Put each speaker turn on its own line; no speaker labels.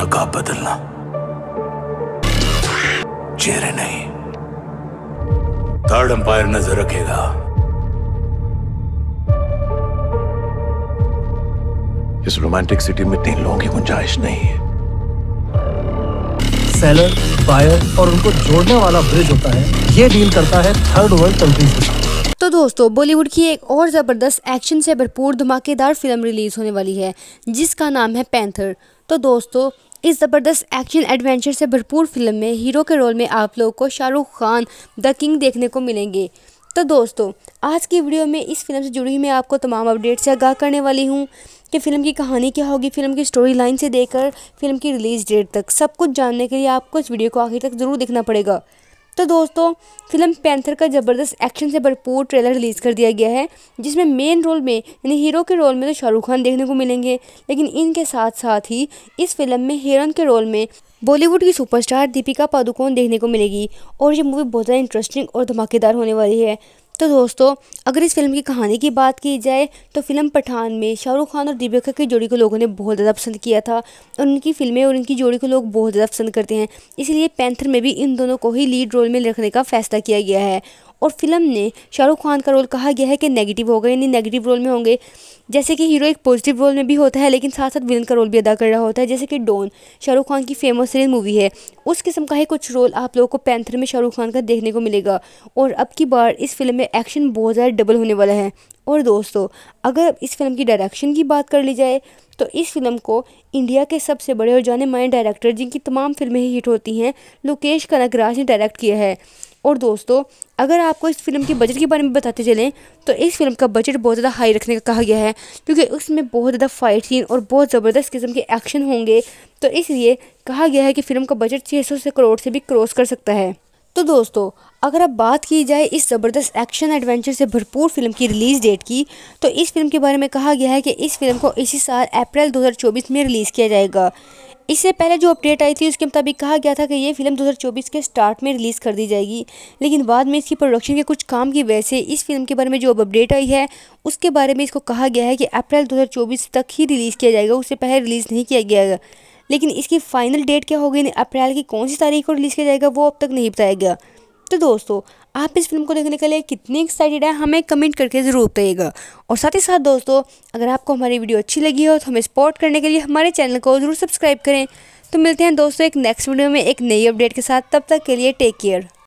नकाब बदलना चेहरे नहीं थर्ड अंपायर नजर रखेगा इस रोमांटिक सिटी में तीन लोगों की गुंजाइश नहीं है सेलर बायर और उनको जोड़ने वाला ब्रिज होता है ये डील करता है थर्ड वर्ल्ड कंट्रीज के साथ तो दोस्तों बॉलीवुड की एक और ज़बरदस्त एक्शन से भरपूर धमाकेदार फिल्म रिलीज़ होने वाली है जिसका नाम है पैंथर तो दोस्तों इस ज़बरदस्त एक्शन एडवेंचर से भरपूर फिल्म में हीरो के रोल में आप लोगों को शाहरुख खान द किंग देखने को मिलेंगे तो दोस्तों आज की वीडियो में इस फिल्म से जुड़ी हुई मैं आपको तमाम अपडेट्स से आगाह करने वाली हूँ कि फ़िल्म की कहानी क्या होगी फिल्म की स्टोरी लाइन से देकर फिल्म की रिलीज़ डेट तक सब कुछ जानने के लिए आपको इस वीडियो को आखिर तक ज़रूर देखना पड़ेगा तो दोस्तों फिल्म पैंथर का ज़बरदस्त एक्शन से भरपूर ट्रेलर रिलीज़ कर दिया गया है जिसमें मेन रोल में यानी हीरो के रोल में तो शाहरुख खान देखने को मिलेंगे लेकिन इनके साथ साथ ही इस फिल्म में हीरोइन के रोल में बॉलीवुड की सुपरस्टार दीपिका पादुकोण देखने को मिलेगी और ये मूवी बहुत ज़्यादा इंटरेस्टिंग और धमाकेदार होने वाली है तो दोस्तों अगर इस फिल्म की कहानी की बात की जाए तो फिल्म पठान में शाहरुख खान और दीपिका की जोड़ी को लोगों ने बहुत ज़्यादा पसंद किया था और उनकी फिल्में और उनकी जोड़ी को लोग बहुत ज़्यादा पसंद करते हैं इसलिए पैंथर में भी इन दोनों को ही लीड रोल में रखने का फैसला किया गया है और फिल्म ने शाहरुख खान का रोल कहा गया है कि नेगेटिव होगा यानी नेगेटिव रोल में होंगे जैसे कि हीरो एक पॉजिटिव रोल में भी होता है लेकिन साथ साथ विलन का रोल भी अदा कर रहा होता है जैसे कि डॉन शाहरुख खान की फेमस रेल मूवी है उस किस्म का ही कुछ रोल आप लोगों को पैंथर में शाहरुख खान का देखने को मिलेगा और अब की बार इस फिल्म में एक्शन बहुत ज़्यादा डबल होने वाला है और दोस्तों अगर इस फिल्म की डायरेक्शन की बात कर ली जाए तो इस फिल्म को इंडिया के सबसे बड़े और जाने माने डायरेक्टर जिनकी तमाम फिल्में हिट होती हैं लोकेश कनकराज ने डायरेक्ट किया है और दोस्तों अगर आपको इस फिल्म के बजट के बारे में बताते चलें तो इस फिल्म का बजट बहुत ज़्यादा हाई रखने का कहा गया है क्योंकि उसमें बहुत ज़्यादा फाइट सीन और बहुत ज़बरदस्त किस्म के एक्शन होंगे तो इसलिए कहा गया है कि फिल्म का बजट छः सौ से करोड़ से भी क्रॉस कर सकता है तो दोस्तों अगर अब बात की जाए इस ज़बरदस्त एक्शन एडवेंचर से भरपूर फिल्म की रिलीज़ डेट की तो इस फिल्म के बारे में कहा गया है कि इस फिल्म को इसी साल अप्रैल 2024 में रिलीज़ किया जाएगा इससे पहले जो अपडेट आई थी उसके मुताबिक कहा गया था कि ये फिल्म 2024 के स्टार्ट में रिलीज़ कर दी जाएगी लेकिन बाद में इसकी प्रोडक्शन के कुछ काम की वजह से इस फिल्म के बारे में जो अब अपडेट आई है उसके बारे में इसको कहा गया है कि अप्रैल 2024 तक ही रिलीज़ किया जाएगा उससे पहले रिलीज़ नहीं किया गया लेकिन इसकी फ़ाइनल डेट क्या होगी अप्रैल की कौन सी तारीख को रिलीज़ किया जाएगा वो अब तक नहीं बताया गया तो दोस्तों आप इस फिल्म को देखने के लिए कितने एक्साइटेड है हमें कमेंट करके ज़रूर बताइएगा और साथ ही साथ दोस्तों अगर आपको हमारी वीडियो अच्छी लगी हो तो हमें सपोर्ट करने के लिए हमारे चैनल को ज़रूर सब्सक्राइब करें तो मिलते हैं दोस्तों एक नेक्स्ट वीडियो में एक नई अपडेट के साथ तब तक के लिए टेक केयर